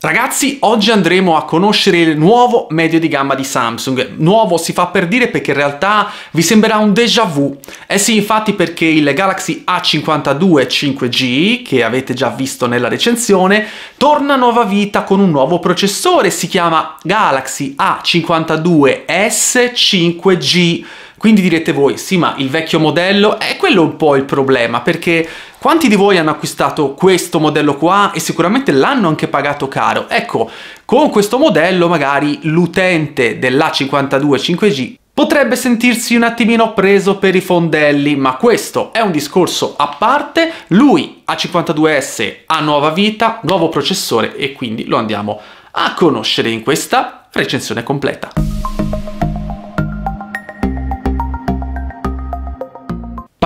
Ragazzi, oggi andremo a conoscere il nuovo medio di gamma di Samsung. Nuovo si fa per dire perché in realtà vi sembrerà un déjà vu. Eh sì, infatti perché il Galaxy A52 5G, che avete già visto nella recensione, torna a nuova vita con un nuovo processore. Si chiama Galaxy A52S 5G. Quindi direte voi, sì ma il vecchio modello è quello un po' il problema, perché quanti di voi hanno acquistato questo modello qua e sicuramente l'hanno anche pagato caro? Ecco, con questo modello magari l'utente dell'A52 5G potrebbe sentirsi un attimino preso per i fondelli, ma questo è un discorso a parte. Lui A52S ha nuova vita, nuovo processore e quindi lo andiamo a conoscere in questa recensione completa.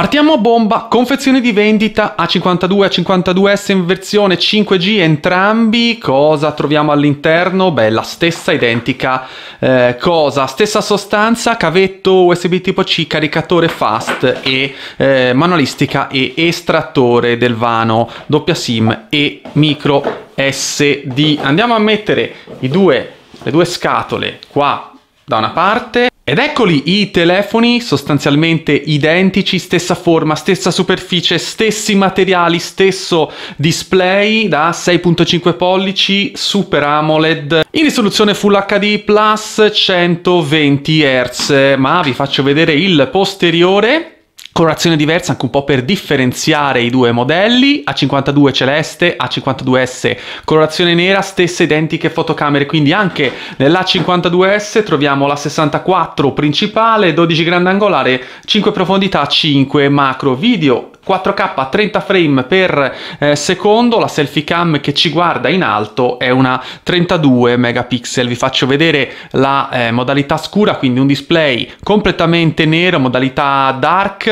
Partiamo a bomba, confezioni di vendita A52 e A52S in versione 5G entrambi, cosa troviamo all'interno? Beh, la stessa identica eh, cosa, stessa sostanza, cavetto USB tipo C, caricatore fast e eh, manualistica e estrattore del vano, doppia SIM e micro SD. Andiamo a mettere due, le due scatole qua da una parte ed eccoli i telefoni sostanzialmente identici, stessa forma, stessa superficie, stessi materiali, stesso display da 6.5 pollici, Super AMOLED, in risoluzione Full HD Plus 120 Hz, ma vi faccio vedere il posteriore colorazione diversa anche un po' per differenziare i due modelli, A52 celeste, A52S colorazione nera, stesse identiche fotocamere, quindi anche nell'A52S troviamo la 64 principale, 12 grande angolare, 5 profondità, 5 macro video, 4K a 30 frame per eh, secondo, la selfie cam che ci guarda in alto è una 32 megapixel. Vi faccio vedere la eh, modalità scura, quindi un display completamente nero, modalità dark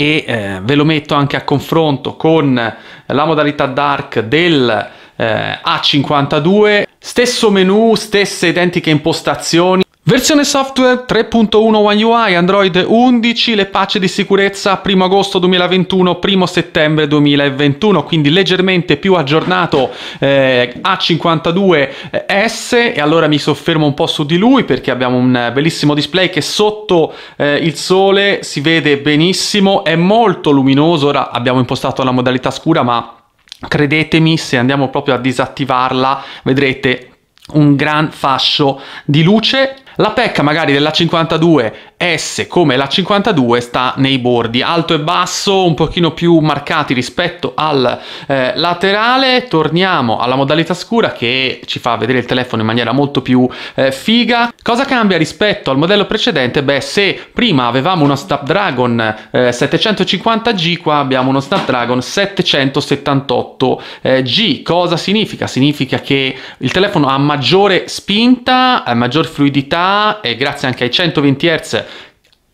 e eh, ve lo metto anche a confronto con la modalità dark del eh, A52. Stesso menu, stesse identiche impostazioni. Versione software 3.1 One UI, Android 11, le patch di sicurezza 1 agosto 2021, 1 settembre 2021, quindi leggermente più aggiornato eh, A52S e allora mi soffermo un po' su di lui perché abbiamo un bellissimo display che sotto eh, il sole si vede benissimo, è molto luminoso, ora abbiamo impostato la modalità scura ma credetemi se andiamo proprio a disattivarla vedrete un gran fascio di luce la pecca magari della 52 S come la 52 sta nei bordi, alto e basso un pochino più marcati rispetto al eh, laterale. Torniamo alla modalità scura che ci fa vedere il telefono in maniera molto più eh, figa. Cosa cambia rispetto al modello precedente? Beh, se prima avevamo uno Snapdragon eh, 750G, qua abbiamo uno Snapdragon 778G. Eh, Cosa significa? Significa che il telefono ha maggiore spinta, ha maggior fluidità e grazie anche ai 120 Hz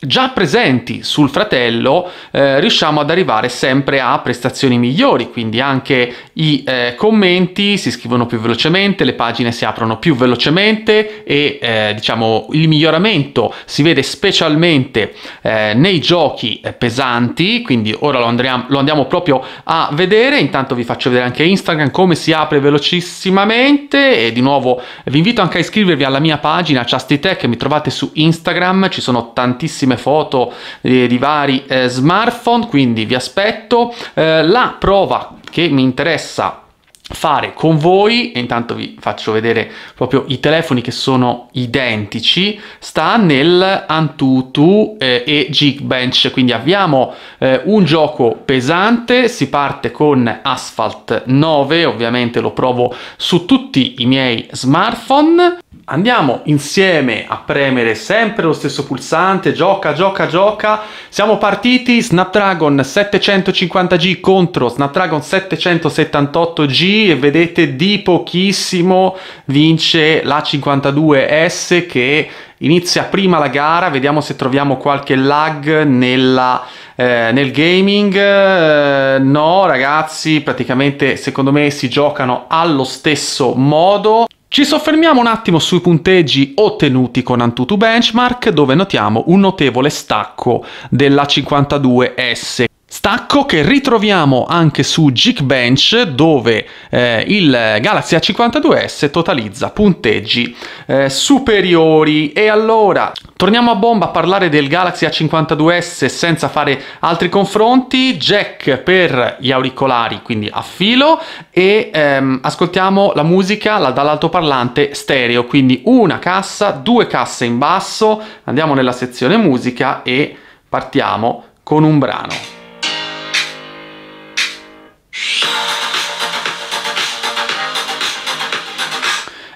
già presenti sul fratello eh, riusciamo ad arrivare sempre a prestazioni migliori, quindi anche i eh, commenti si scrivono più velocemente, le pagine si aprono più velocemente e eh, diciamo il miglioramento si vede specialmente eh, nei giochi eh, pesanti, quindi ora lo andiamo, lo andiamo proprio a vedere, intanto vi faccio vedere anche Instagram come si apre velocissimamente e di nuovo vi invito anche a iscrivervi alla mia pagina Chastitech, mi trovate su Instagram, ci sono tantissime foto eh, di vari eh, smartphone, quindi vi aspetto la prova che mi interessa fare con voi e intanto vi faccio vedere proprio i telefoni che sono identici sta nel Antutu eh, e Geekbench quindi abbiamo eh, un gioco pesante si parte con Asphalt 9 ovviamente lo provo su tutti i miei smartphone Andiamo insieme a premere sempre lo stesso pulsante, gioca, gioca, gioca. Siamo partiti, Snapdragon 750G contro Snapdragon 778G e vedete di pochissimo vince la 52S che inizia prima la gara, vediamo se troviamo qualche lag nella, eh, nel gaming. Eh, no ragazzi, praticamente secondo me si giocano allo stesso modo. Ci soffermiamo un attimo sui punteggi ottenuti con Antutu Benchmark dove notiamo un notevole stacco della 52S stacco che ritroviamo anche su Geekbench dove eh, il Galaxy A52s totalizza punteggi eh, superiori. E allora, torniamo a bomba a parlare del Galaxy A52s senza fare altri confronti. Jack per gli auricolari, quindi a filo, e ehm, ascoltiamo la musica dall'altoparlante stereo, quindi una cassa, due casse in basso. Andiamo nella sezione musica e partiamo con un brano.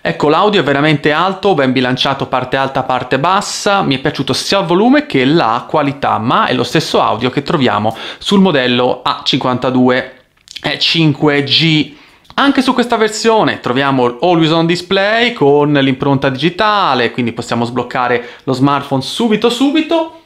Ecco l'audio è veramente alto, ben bilanciato parte alta parte bassa, mi è piaciuto sia il volume che la qualità, ma è lo stesso audio che troviamo sul modello A52 5G. Anche su questa versione troviamo Always On Display con l'impronta digitale, quindi possiamo sbloccare lo smartphone subito subito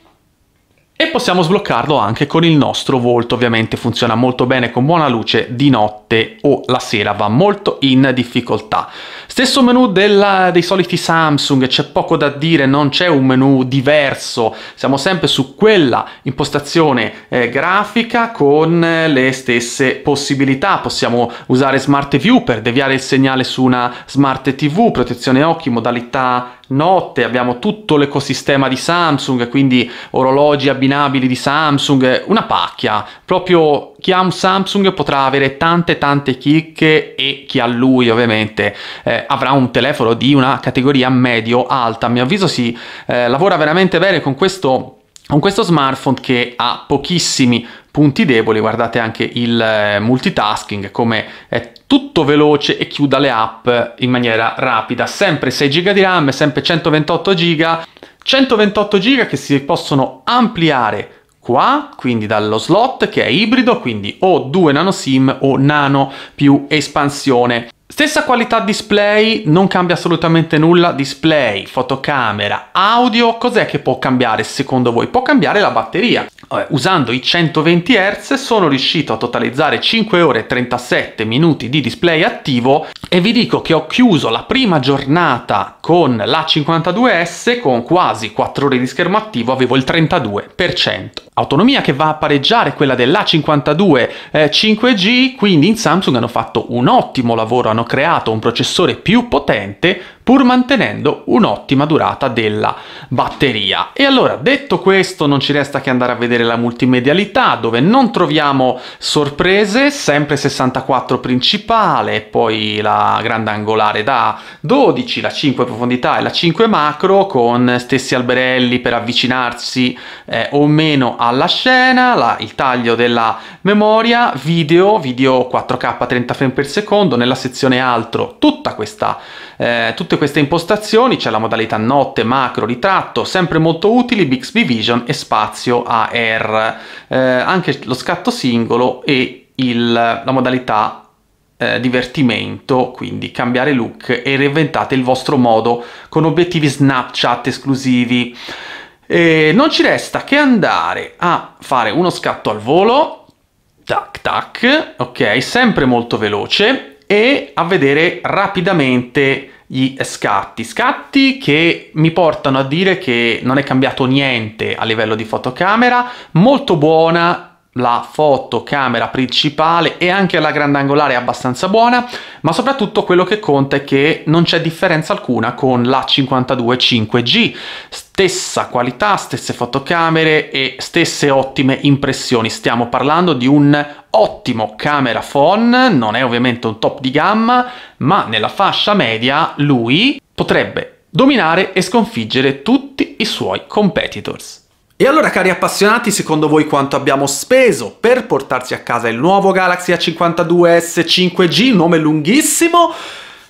e possiamo sbloccarlo anche con il nostro volto, ovviamente funziona molto bene con buona luce di notte o la sera, va molto in difficoltà. Stesso menu della, dei soliti Samsung, c'è poco da dire, non c'è un menu diverso, siamo sempre su quella impostazione eh, grafica con eh, le stesse possibilità, possiamo usare Smart View per deviare il segnale su una Smart TV, protezione occhi, modalità notte, abbiamo tutto l'ecosistema di Samsung, quindi orologi abbinabili di Samsung, una pacchia. Proprio chi ha un Samsung potrà avere tante tante chicche e chi ha lui ovviamente eh, avrà un telefono di una categoria medio-alta. A mio avviso si eh, lavora veramente bene con questo con questo smartphone che ha pochissimi punti deboli, guardate anche il eh, multitasking, come è tutto veloce e chiuda le app in maniera rapida, sempre 6 GB di RAM, sempre 128 GB, 128 GB che si possono ampliare qua, quindi dallo slot che è ibrido, quindi o due nano SIM o nano più espansione. Stessa qualità display, non cambia assolutamente nulla, display, fotocamera, audio, cos'è che può cambiare secondo voi? Può cambiare la batteria usando i 120 Hz sono riuscito a totalizzare 5 ore e 37 minuti di display attivo e vi dico che ho chiuso la prima giornata con la 52S con quasi 4 ore di schermo attivo avevo il 32%. Autonomia che va a pareggiare quella dell'A52 eh, 5G, quindi in Samsung hanno fatto un ottimo lavoro, hanno creato un processore più potente pur mantenendo un'ottima durata della batteria. E allora detto questo non ci resta che andare a vedere vedere la multimedialità dove non troviamo sorprese, sempre 64 principale, poi la grande angolare da 12, la 5 profondità e la 5 macro con stessi alberelli per avvicinarsi eh, o meno alla scena, la, il taglio della memoria, video, video 4K 30 frame per secondo, nella sezione altro tutta questa, eh, tutte queste impostazioni, c'è la modalità notte, macro, ritratto, sempre molto utili, Bixby Vision e spazio a air, eh, anche lo scatto singolo e il, la modalità eh, divertimento, quindi cambiare look e reinventate il vostro modo con obiettivi Snapchat esclusivi. E non ci resta che andare a fare uno scatto al volo, tac tac, ok, sempre molto veloce, e a vedere rapidamente gli scatti, scatti che mi portano a dire che non è cambiato niente a livello di fotocamera, molto buona la fotocamera principale e anche la grandangolare è abbastanza buona, ma soprattutto quello che conta è che non c'è differenza alcuna con la 52 5G. Stessa qualità, stesse fotocamere e stesse ottime impressioni. Stiamo parlando di un ottimo camera phone, non è ovviamente un top di gamma, ma nella fascia media lui potrebbe dominare e sconfiggere tutti i suoi competitors. E allora cari appassionati, secondo voi quanto abbiamo speso per portarsi a casa il nuovo Galaxy A52S 5G, nome lunghissimo?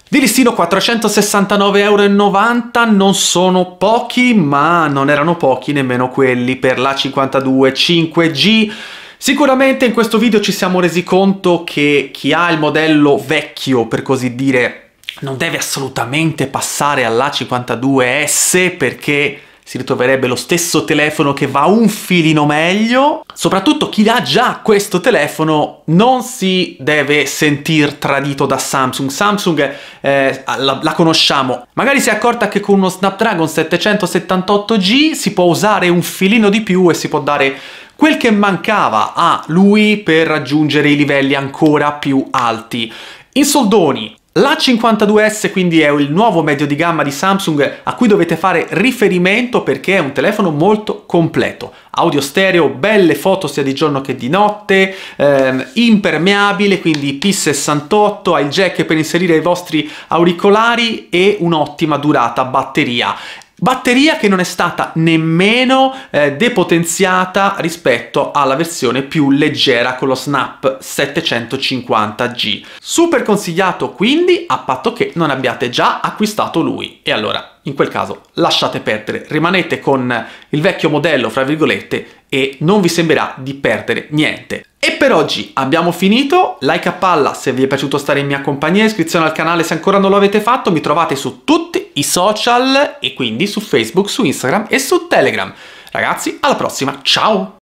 Di listino 469,90€, non sono pochi, ma non erano pochi nemmeno quelli per l'A52 5G. Sicuramente in questo video ci siamo resi conto che chi ha il modello vecchio, per così dire, non deve assolutamente passare all'A52S perché si ritroverebbe lo stesso telefono che va un filino meglio. Soprattutto chi ha già questo telefono non si deve sentire tradito da Samsung. Samsung eh, la, la, conosciamo. Magari si è accorta che con uno Snapdragon 778G si può usare un filino di più e si può dare quel che mancava a lui per raggiungere i livelli ancora più alti. In soldoni, la 52S quindi è il nuovo medio di gamma di Samsung a cui dovete fare riferimento perché è un telefono molto completo. Audio stereo, belle foto sia di giorno che di notte, ehm, impermeabile, quindi P68, ha il jack per inserire i vostri auricolari e un'ottima durata batteria. Batteria che non è stata nemmeno eh, depotenziata rispetto alla versione più leggera con lo Snap 750G. Super consigliato quindi a patto che non abbiate già acquistato lui. E allora, in quel caso, lasciate perdere, rimanete con il vecchio modello, fra virgolette, e non vi sembrerà di perdere niente. E per oggi abbiamo finito, like a palla se vi è piaciuto stare in mia compagnia, iscrizione al canale se ancora non lo avete fatto, mi trovate su tutti i social e quindi su Facebook, su Instagram e su Telegram. Ragazzi, alla prossima, ciao!